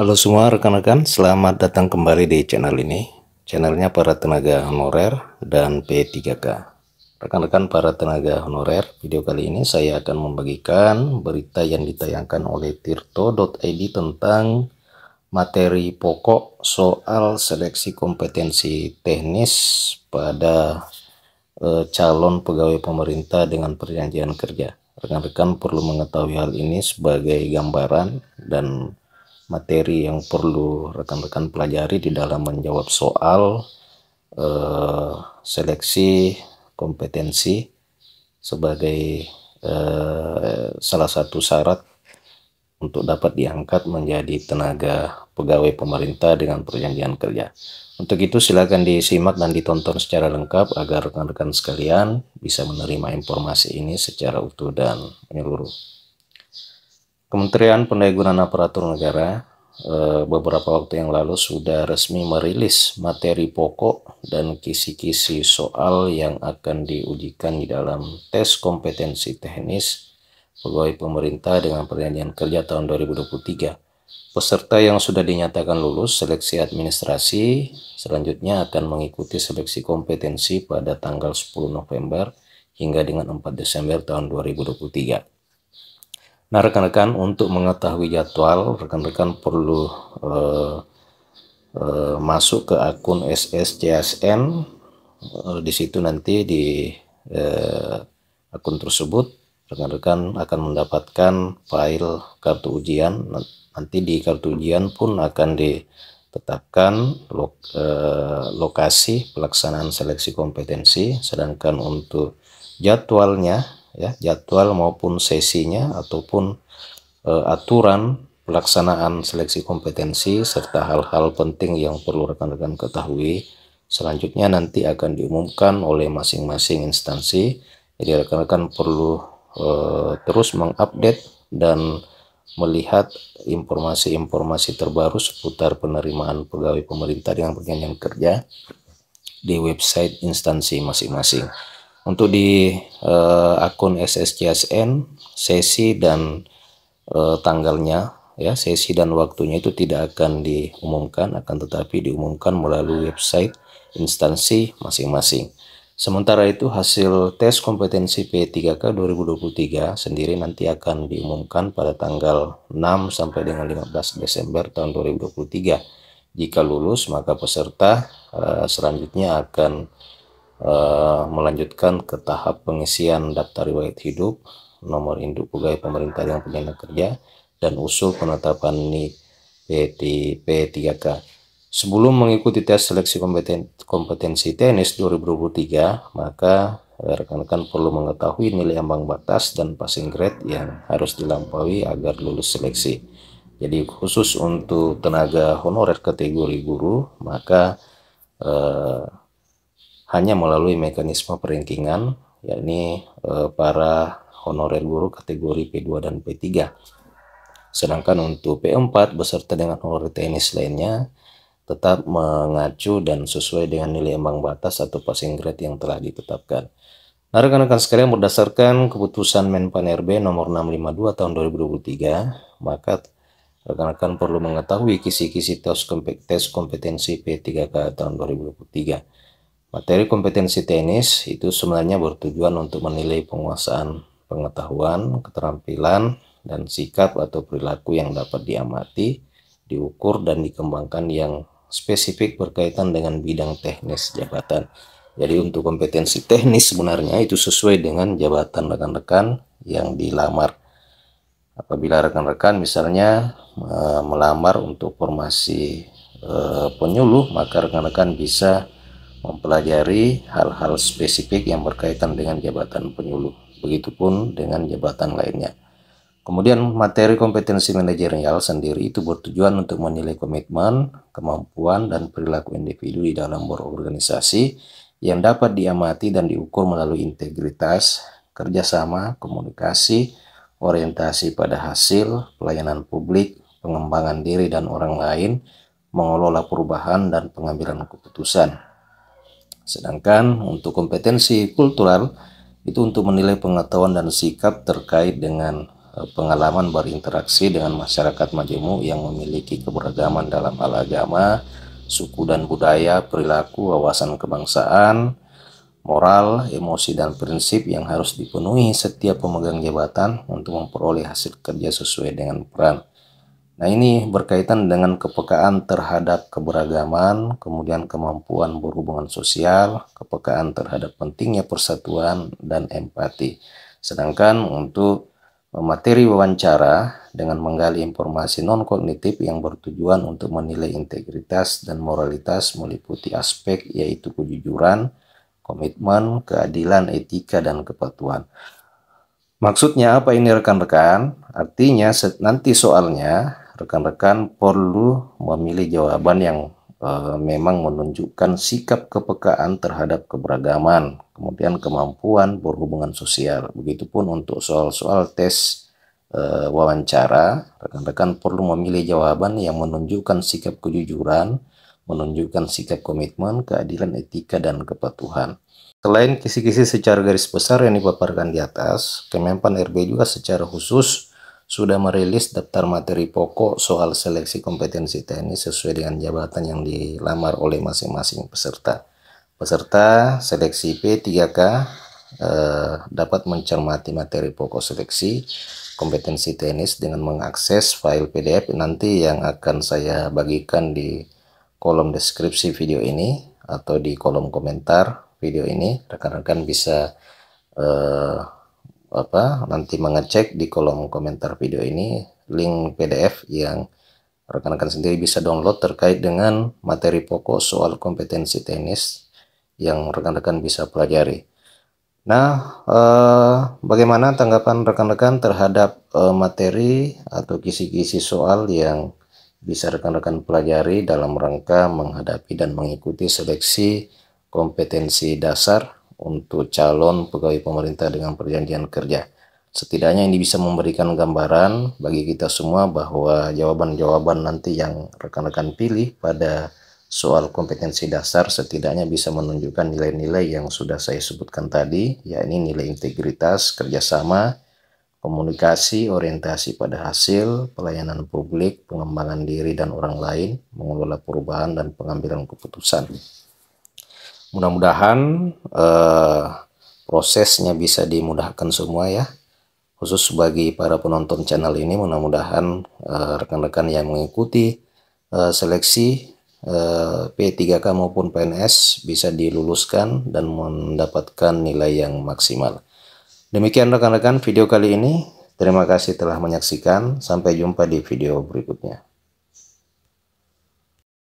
Halo semua rekan-rekan, selamat datang kembali di channel ini. Channelnya para tenaga honorer dan P3K. Rekan-rekan para tenaga honorer, video kali ini saya akan membagikan berita yang ditayangkan oleh tirto.id tentang materi pokok soal seleksi kompetensi teknis pada e, calon pegawai pemerintah dengan perjanjian kerja. Rekan-rekan perlu mengetahui hal ini sebagai gambaran dan materi yang perlu rekan-rekan pelajari di dalam menjawab soal eh, seleksi kompetensi sebagai eh, salah satu syarat untuk dapat diangkat menjadi tenaga pegawai pemerintah dengan perjanjian kerja. Untuk itu silakan disimak dan ditonton secara lengkap agar rekan-rekan sekalian bisa menerima informasi ini secara utuh dan menyeluruh. Kementerian Pendayagunaan Aparatur Negara eh, beberapa waktu yang lalu sudah resmi merilis materi pokok dan kisi-kisi soal yang akan diujikan di dalam tes kompetensi teknis pegawai pemerintah dengan perjanjian kerja tahun 2023. Peserta yang sudah dinyatakan lulus seleksi administrasi selanjutnya akan mengikuti seleksi kompetensi pada tanggal 10 November hingga dengan 4 Desember tahun 2023. Nah, rekan-rekan, untuk mengetahui jadwal, rekan-rekan perlu uh, uh, masuk ke akun SSCSN. uh, eh, di situ nanti di uh, akun tersebut, rekan-rekan akan mendapatkan file kartu ujian. Nanti di kartu ujian pun akan ditetapkan lo, uh, lokasi pelaksanaan seleksi kompetensi, sedangkan untuk jadwalnya ya jadwal maupun sesinya ataupun e, aturan pelaksanaan seleksi kompetensi serta hal-hal penting yang perlu rekan-rekan ketahui selanjutnya nanti akan diumumkan oleh masing-masing instansi jadi rekan-rekan perlu e, terus mengupdate dan melihat informasi-informasi terbaru seputar penerimaan pegawai pemerintah dengan perjanjian kerja di website instansi masing-masing. Untuk di uh, akun SSCSN sesi dan uh, tanggalnya ya sesi dan waktunya itu tidak akan diumumkan akan tetapi diumumkan melalui website instansi masing-masing. Sementara itu hasil tes kompetensi P3K 2023 sendiri nanti akan diumumkan pada tanggal 6 sampai dengan 15 Desember tahun 2023. Jika lulus maka peserta uh, selanjutnya akan uh, melanjutkan ke tahap pengisian daftar riwayat hidup, nomor induk pegawai pemerintah yang pidana kerja, dan usul penetapan NIP P3K. Sebelum mengikuti tes seleksi kompeten kompetensi tenis 2023, maka eh, rekan-rekan perlu mengetahui nilai ambang batas dan passing grade yang harus dilampaui agar lulus seleksi. Jadi khusus untuk tenaga honorer kategori guru, maka eh, hanya melalui mekanisme peringkingan, yakni e, para honorer guru kategori P2 dan P3. Sedangkan untuk P4 beserta dengan honorer teknis lainnya tetap mengacu dan sesuai dengan nilai ambang batas atau passing grade yang telah ditetapkan. Nah, rekan-rekan sekalian berdasarkan keputusan Menpan RB nomor 652 tahun 2023, maka rekan-rekan perlu mengetahui kisi-kisi tes kompetensi P3K tahun 2023. Materi kompetensi teknis itu sebenarnya bertujuan untuk menilai penguasaan pengetahuan, keterampilan, dan sikap atau perilaku yang dapat diamati, diukur, dan dikembangkan yang spesifik berkaitan dengan bidang teknis jabatan. Jadi untuk kompetensi teknis sebenarnya itu sesuai dengan jabatan rekan-rekan yang dilamar. Apabila rekan-rekan misalnya eh, melamar untuk formasi eh, penyuluh, maka rekan-rekan bisa mempelajari hal-hal spesifik yang berkaitan dengan jabatan penyuluh. Begitupun dengan jabatan lainnya. Kemudian materi kompetensi manajerial sendiri itu bertujuan untuk menilai komitmen, kemampuan, dan perilaku individu di dalam berorganisasi yang dapat diamati dan diukur melalui integritas, kerjasama, komunikasi, orientasi pada hasil, pelayanan publik, pengembangan diri dan orang lain, mengelola perubahan dan pengambilan keputusan. Sedangkan untuk kompetensi kultural itu untuk menilai pengetahuan dan sikap terkait dengan eh, pengalaman berinteraksi dengan masyarakat majemuk yang memiliki keberagaman dalam hal agama, suku dan budaya, perilaku, wawasan kebangsaan, moral, emosi dan prinsip yang harus dipenuhi setiap pemegang jabatan untuk memperoleh hasil kerja sesuai dengan peran Nah, ini berkaitan dengan kepekaan terhadap keberagaman, kemudian kemampuan berhubungan sosial, kepekaan terhadap pentingnya persatuan, dan empati. Sedangkan untuk materi wawancara dengan menggali informasi non-kognitif yang bertujuan untuk menilai integritas dan moralitas meliputi aspek yaitu kejujuran, komitmen, keadilan, etika, dan kepatuhan. Maksudnya apa ini rekan-rekan? Artinya nanti soalnya rekan-rekan perlu memilih jawaban yang uh, memang menunjukkan sikap kepekaan terhadap keberagaman, kemudian kemampuan berhubungan sosial. Begitupun untuk soal-soal tes uh, wawancara, rekan-rekan perlu memilih jawaban yang menunjukkan sikap kejujuran, menunjukkan sikap komitmen, keadilan, etika, dan kepatuhan. Selain kisi-kisi secara garis besar yang dipaparkan di atas, Kemenpan RB juga secara khusus sudah merilis daftar materi pokok soal seleksi kompetensi TNI sesuai dengan jabatan yang dilamar oleh masing-masing peserta. Peserta seleksi P3K eh, dapat mencermati materi pokok seleksi kompetensi tenis dengan mengakses file PDF nanti yang akan saya bagikan di kolom deskripsi video ini atau di kolom komentar video ini rekan-rekan bisa eh, apa nanti mengecek di kolom komentar video ini link PDF yang rekan-rekan sendiri bisa download terkait dengan materi pokok soal kompetensi tenis yang rekan-rekan bisa pelajari. Nah, eh, bagaimana tanggapan rekan-rekan terhadap eh, materi atau kisi-kisi soal yang bisa rekan-rekan pelajari dalam rangka menghadapi dan mengikuti seleksi kompetensi dasar untuk calon pegawai pemerintah dengan perjanjian kerja. Setidaknya ini bisa memberikan gambaran bagi kita semua bahwa jawaban-jawaban nanti yang rekan-rekan pilih pada soal kompetensi dasar setidaknya bisa menunjukkan nilai-nilai yang sudah saya sebutkan tadi, yakni nilai integritas, kerjasama, komunikasi, orientasi pada hasil, pelayanan publik, pengembangan diri dan orang lain, mengelola perubahan dan pengambilan keputusan. Mudah-mudahan eh, prosesnya bisa dimudahkan semua ya. Khusus bagi para penonton channel ini, mudah-mudahan eh, rekan-rekan eh, yang mengikuti eh, seleksi eh, P3K maupun PNS bisa diluluskan dan mendapatkan nilai yang maksimal. Demikian rekan-rekan video kali ini. Terima kasih telah menyaksikan. Sampai jumpa di video berikutnya.